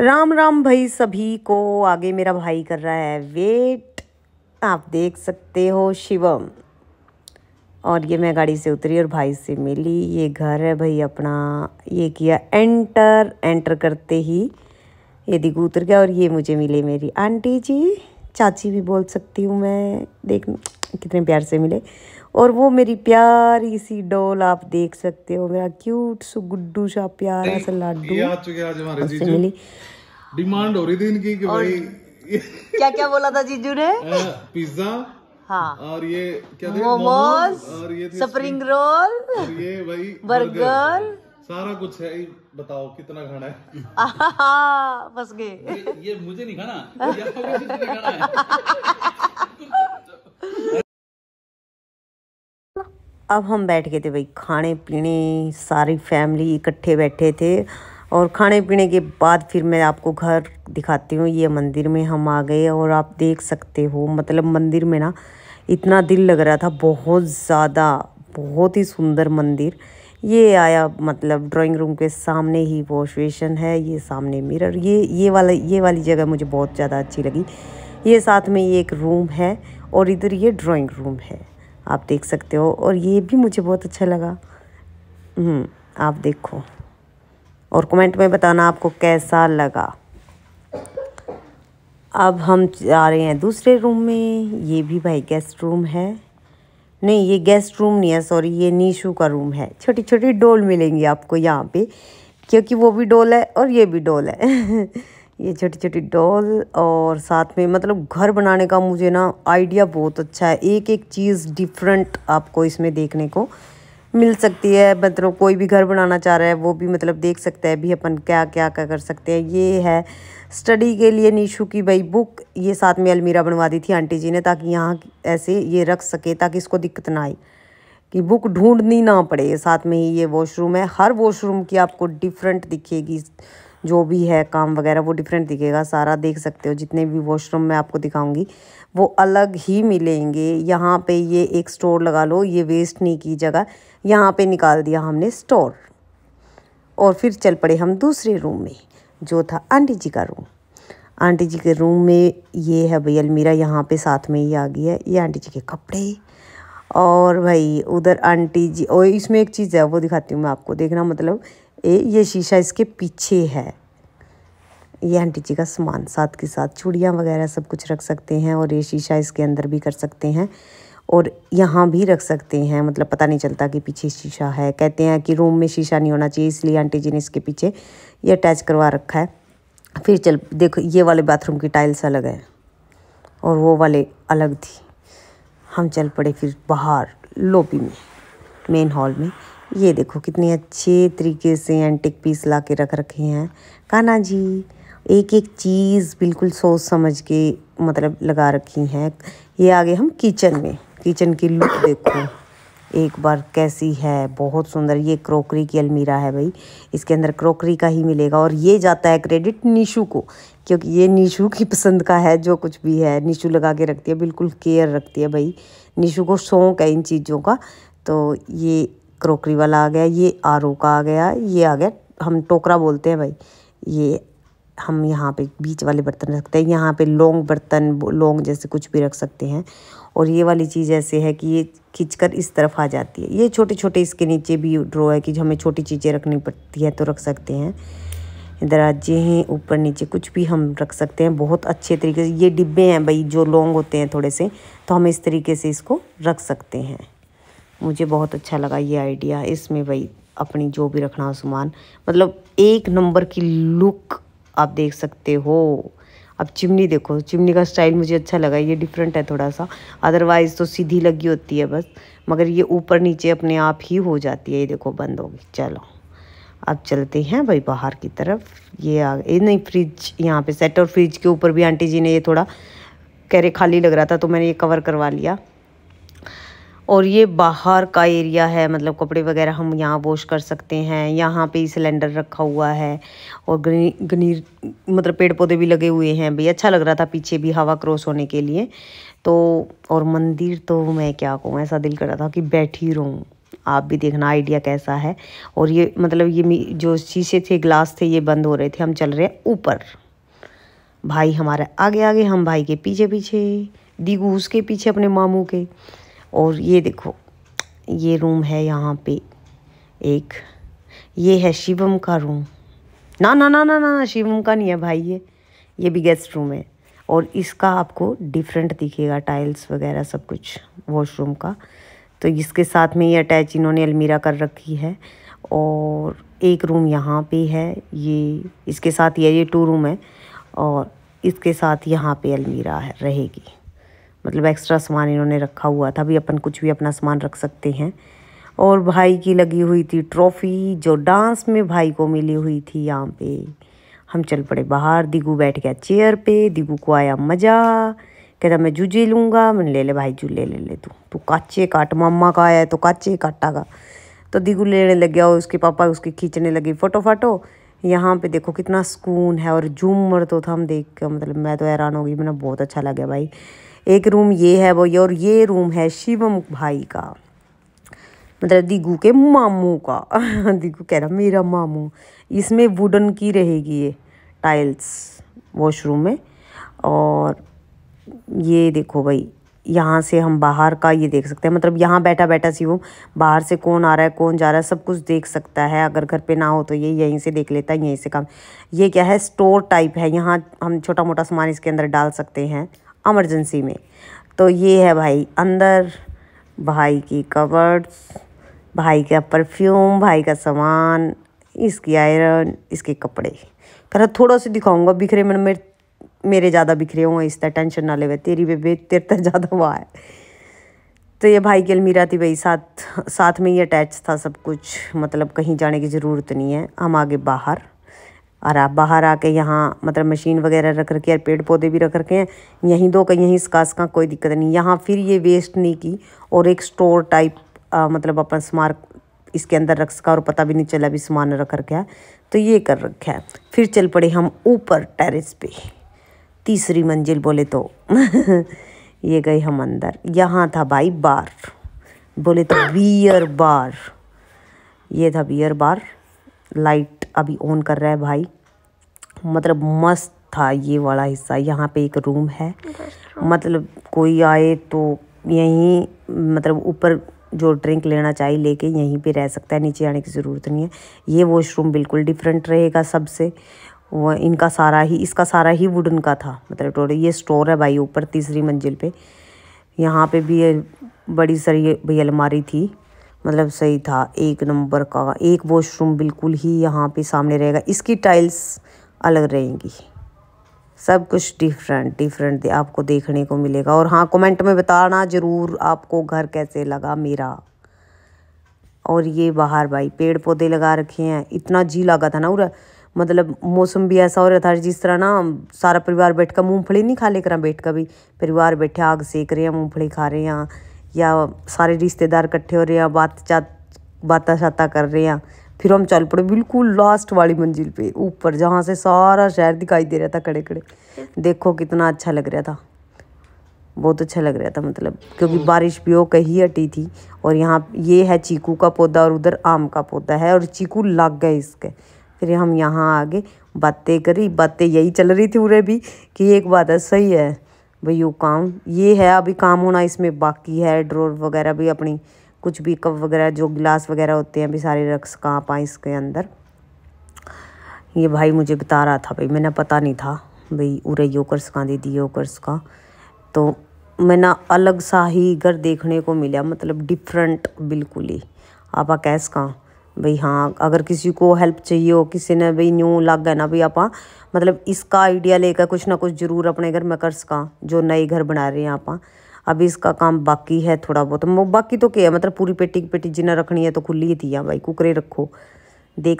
राम राम भाई सभी को आगे मेरा भाई कर रहा है वेट आप देख सकते हो शिवम और ये मैं गाड़ी से उतरी और भाई से मिली ये घर है भाई अपना ये किया एंटर एंटर करते ही ये दिखू उतर गया और ये मुझे मिले मेरी आंटी जी चाची भी बोल सकती हूँ मैं देख कितने प्यार से मिले और वो मेरी प्यारी सी डॉल आप देख सकते हो मेरा क्यूट सु गुड्डू सा प्यारा सा लाडू आ चुके आज हमारे जीजू मिली डिमांड हो रही थी इनकी कि भाई क्या क्या बोला था जीजू ने पिज्जा हाँ और ये क्या मोमोज और ये स्प्रिंग रोल और ये भाई बर्गर सारा कुछ है बताओ कितना खाना है फंस गए ये, ये मुझे नहीं खाना, अब हम बैठ गए थे भाई खाने पीने सारी फैमिली इकट्ठे बैठे थे और खाने पीने के बाद फिर मैं आपको घर दिखाती हूँ ये मंदिर में हम आ गए और आप देख सकते हो मतलब मंदिर में ना इतना दिल लग रहा था बहुत ज़्यादा बहुत ही सुंदर मंदिर ये आया मतलब ड्राइंग रूम के सामने ही वॉशवेशन है ये सामने मिरर ये ये वाला ये वाली जगह मुझे बहुत ज़्यादा अच्छी लगी ये साथ में ये एक रूम है और इधर ये ड्राइंग रूम है आप देख सकते हो और ये भी मुझे बहुत अच्छा लगा हम्म, आप देखो और कमेंट में बताना आपको कैसा लगा अब हम जा रहे हैं दूसरे रूम में ये भी भाई गेस्ट रूम है नहीं ये गेस्ट रूम नहीं है सॉरी ये नीशू का रूम है छोटी छोटी डोल मिलेंगी आपको यहाँ पे क्योंकि वो भी डोल है और ये भी डोल है ये छोटी छोटी डॉल और साथ में मतलब घर बनाने का मुझे ना आइडिया बहुत अच्छा है एक एक चीज़ डिफरेंट आपको इसमें देखने को मिल सकती है मतलब कोई भी घर बनाना चाह रहा है वो भी मतलब देख सकता है भी अपन क्या क्या क्या कर सकते हैं ये है स्टडी के लिए नीशू की भाई बुक ये साथ में अलमीरा बनवा दी थी आंटी जी ने ताकि यहाँ ऐसे ये रख सके ताकि इसको दिक्कत ना आए कि बुक ढूंढनी ना पड़े साथ में ही ये वॉशरूम है हर वॉशरूम की आपको डिफरेंट दिखेगी जो भी है काम वगैरह वो डिफरेंट दिखेगा सारा देख सकते हो जितने भी वॉशरूम मैं आपको दिखाऊंगी वो अलग ही मिलेंगे यहाँ पे ये एक स्टोर लगा लो ये वेस्ट नहीं की जगह यहाँ पे निकाल दिया हमने स्टोर और फिर चल पड़े हम दूसरे रूम में जो था आंटी जी का रूम आंटी जी के रूम में ये है भाई अलमीरा यहाँ पर साथ में ही आ गई है ये आंटी जी के कपड़े और भाई उधर आंटी जी और इसमें एक चीज़ है वो दिखाती हूँ मैं आपको देखना मतलब ए ये शीशा इसके पीछे है ये आंटी जी का सामान साथ के साथ चूड़ियाँ वगैरह सब कुछ रख सकते हैं और ये शीशा इसके अंदर भी कर सकते हैं और यहाँ भी रख सकते हैं मतलब पता नहीं चलता कि पीछे शीशा है कहते हैं कि रूम में शीशा नहीं होना चाहिए इसलिए आंटी जी ने इसके पीछे ये अटैच करवा रखा है फिर चल देखो ये वाले बाथरूम की टाइल्स अलग है और वो वाले अलग थी हम चल पड़े फिर बाहर लोबी में मेन हॉल में ये देखो कितने अच्छे तरीके से एंटिक पीस ला के रख रखे हैं काना जी एक एक चीज़ बिल्कुल सोच समझ के मतलब लगा रखी हैं ये आगे हम किचन में किचन की लुक देखो एक बार कैसी है बहुत सुंदर ये क्रोकरी की अलमीरा है भाई इसके अंदर क्रोकरी का ही मिलेगा और ये जाता है क्रेडिट निशू को क्योंकि ये निशू की पसंद का है जो कुछ भी है निशू लगा के रखती है बिल्कुल केयर रखती है भाई निशू को शौक है इन चीज़ों का तो ये क्रोकरी वाला आ गया ये आर का आ गया ये आ गया हम टोकरा बोलते हैं भाई ये हम यहाँ पे बीच वाले बर्तन रखते हैं यहाँ पे लॉन्ग बर्तन लॉन्ग जैसे कुछ भी रख सकते हैं और ये वाली चीज़ ऐसे है कि ये खींचकर इस तरफ आ जाती है ये छोटे छोटे इसके नीचे भी ड्रो है कि जो हमें छोटी चीज़ें रखनी पड़ती हैं तो रख सकते हैं दराजे हैं ऊपर नीचे कुछ भी हम रख सकते हैं बहुत अच्छे तरीके से ये डिब्बे हैं भाई जो लॉन्ग होते हैं थोड़े से तो हम इस तरीके से इसको रख सकते हैं मुझे बहुत अच्छा लगा ये आइडिया इसमें भाई अपनी जो भी रखना हो सामान मतलब एक नंबर की लुक आप देख सकते हो अब चिमनी देखो चिमनी का स्टाइल मुझे अच्छा लगा ये डिफरेंट है थोड़ा सा अदरवाइज़ तो सीधी लगी होती है बस मगर ये ऊपर नीचे अपने आप ही हो जाती है ये देखो बंद हो गई चलो अब चलते हैं भाई बाहर की तरफ ये आ ये नहीं फ्रिज यहाँ पे सेट और फ्रिज के ऊपर भी आंटी जी ने ये थोड़ा कह रहे खाली लग रहा था तो मैंने ये कवर करवा लिया और ये बाहर का एरिया है मतलब कपड़े वगैरह हम यहाँ वॉश कर सकते हैं यहाँ पे सिलेंडर रखा हुआ है और गनी गनीर मतलब पेड़ पौधे भी लगे हुए हैं भाई अच्छा लग रहा था पीछे भी हवा क्रॉस होने के लिए तो और मंदिर तो मैं क्या कहूँ ऐसा दिल कर रहा था कि बैठी रहूँ आप भी देखना आइडिया कैसा है और ये मतलब ये जो शीशे थे ग्लास थे ये बंद हो रहे थे हम चल रहे हैं ऊपर भाई हमारे आगे आगे हम भाई के पीछे पीछे दीगू उसके पीछे अपने मामू के और ये देखो ये रूम है यहाँ पे एक ये है शिवम का रूम ना ना ना ना ना ना शिवम का नहीं है भाई ये ये भी गेस्ट रूम है और इसका आपको डिफरेंट दिखेगा टाइल्स वगैरह सब कुछ वॉशरूम का तो इसके साथ में ये अटैच इन्होंने अलमीरा कर रखी है और एक रूम यहाँ पे है ये इसके साथ ये ये टू रूम है और इसके साथ यहाँ पे अलमीरा है रहेगी मतलब एक्स्ट्रा सामान इन्होंने रखा हुआ था भी अपन कुछ भी अपना सामान रख सकते हैं और भाई की लगी हुई थी ट्रॉफ़ी जो डांस में भाई को मिली हुई थी यहाँ पे हम चल पड़े बाहर दिगू बैठ गया चेयर पे दिगू को आया मज़ा कहता मैं जूझे लूँगा मैंने ले ले भाई जूले ले ले तू तू काचे काट मम्मा का आया तो काचे काटा का तो दिगू लेने लग गया और उसके पापा उसकी खींचने लगी फ़ोटो फाटो यहाँ पे देखो कितना सुकून है और झूमर तो था हम देख कर मतलब मैं तो हैरान हो गई मैंने बहुत अच्छा लगा भाई एक रूम ये है वो ये और ये रूम है शिवम भाई का मतलब दिगू के मामू का दिगू कह रहा मेरा मामू इसमें वुडन की रहेगी ये टाइल्स वॉशरूम में और ये देखो भाई यहाँ से हम बाहर का ये देख सकते हैं मतलब यहाँ बैठा बैठा सी वो बाहर से कौन आ रहा है कौन जा रहा है सब कुछ देख सकता है अगर घर पे ना हो तो ये यहीं से देख लेता है यहीं से काम ये क्या है स्टोर टाइप है यहाँ हम छोटा मोटा सामान इसके अंदर डाल सकते हैं एमरजेंसी में तो ये है भाई अंदर भाई की कवर्स भाई का परफ्यूम भाई का सामान इसकी आयरन इसके कपड़े कर थोड़ा सा दिखाऊंगा बिखरे मन मेरे मेरे ज़्यादा बिखरे हुए तरह टेंशन ना ले तेरी बेबे तेरे तक ज़्यादा हुआ है तो ये भाई की अलमीरा थी भाई साथ साथ में ही अटैच था सब कुछ मतलब कहीं जाने की ज़रूरत नहीं है हम आगे बाहर और आप बाहर आके यहाँ मतलब मशीन वगैरह रख रखी है पेड़ पौधे भी रख रखे हैं यहीं दो का यहीं इसका का कोई दिक्कत नहीं यहाँ फिर ये वेस्ट नहीं की और एक स्टोर टाइप आ, मतलब अपन सामान इसके अंदर रख सका और पता भी नहीं चला भी सामान रख रखा है तो ये कर रखा है फिर चल पड़े हम ऊपर टेरेस पे तीसरी मंजिल बोले तो ये गए हम अंदर यहाँ था भाई बार बोले तो बियर बार ये था बियर बार लाइट अभी ऑन कर रहा है भाई मतलब मस्त था ये वाला हिस्सा यहाँ पे एक रूम है मतलब कोई आए तो यहीं मतलब ऊपर जो ड्रिंक लेना चाहिए लेके यहीं पे रह सकता है नीचे आने की ज़रूरत नहीं है ये वॉशरूम बिल्कुल डिफरेंट रहेगा सबसे वो इनका सारा ही इसका सारा ही वुडन का था मतलब टोटल ये स्टोर है भाई ऊपर तीसरी मंजिल पे यहाँ पे भी बड़ी सारी भैया अलमारी थी मतलब सही था एक नंबर का एक वॉशरूम बिल्कुल ही यहाँ पे सामने रहेगा इसकी टाइल्स अलग रहेंगी सब कुछ डिफरेंट डिफरेंट दे, आपको देखने को मिलेगा और हाँ कमेंट में बताना ज़रूर आपको घर कैसे लगा मेरा और ये बाहर भाई पेड़ पौधे लगा रखे हैं इतना जी लगा था ना उरा मतलब मौसम भी ऐसा हो रहा था जिस तरह ना सारा परिवार बैठ कर मूँगफली नहीं खा लेकर बैठ कर भी परिवार बैठे आग सेक रहे हैं मूँगफली खा रहे हैं या सारे रिश्तेदार इकट्ठे हो रहे हैं बात चात बातें शाता कर रहे हैं फिर हम चल पड़े बिल्कुल लास्ट वाली मंजिल पे ऊपर जहाँ से सारा शहर दिखाई दे रहा था खड़े खड़े देखो कितना अच्छा लग रहा था बहुत अच्छा लग रहा था मतलब क्योंकि बारिश भी हो कहीं हटी थी और यहाँ ये है चीकू का पौधा और उधर आम का पौधा है और चीकू लग गए इसके फिर हम यहाँ आगे बातें करी बातें यही चल रही थी उरे भी कि एक बात है सही है भाई यू काम ये है अभी काम होना इसमें बाकी है ड्रोर वगैरह भी अपनी कुछ भी कप वगैरह जो गिलास वगैरह होते हैं अभी सारे रख कहाँ पाए इसके अंदर ये भाई मुझे बता रहा था भाई मैंने पता नहीं था भाई उरे योकर्स कर दीदी यो कर तो मैं ना अलग सा ही घर देखने को मिला मतलब डिफरेंट बिल्कुल ही आप कैस कहाँ भाई हाँ अगर किसी को हेल्प चाहिए हो किसी ने भाई न्यू लग है ना भी आप मतलब इसका आइडिया लेकर कुछ ना कुछ ज़रूर अपने घर में कर सका जो नए घर बना रहे हैं आप अभी इसका काम बाकी है थोड़ा बहुत बाकी तो क्या है मतलब पूरी पेटी की पेटी जिन्हें रखनी है तो खुली ही थी भाई कुकरे रखो देख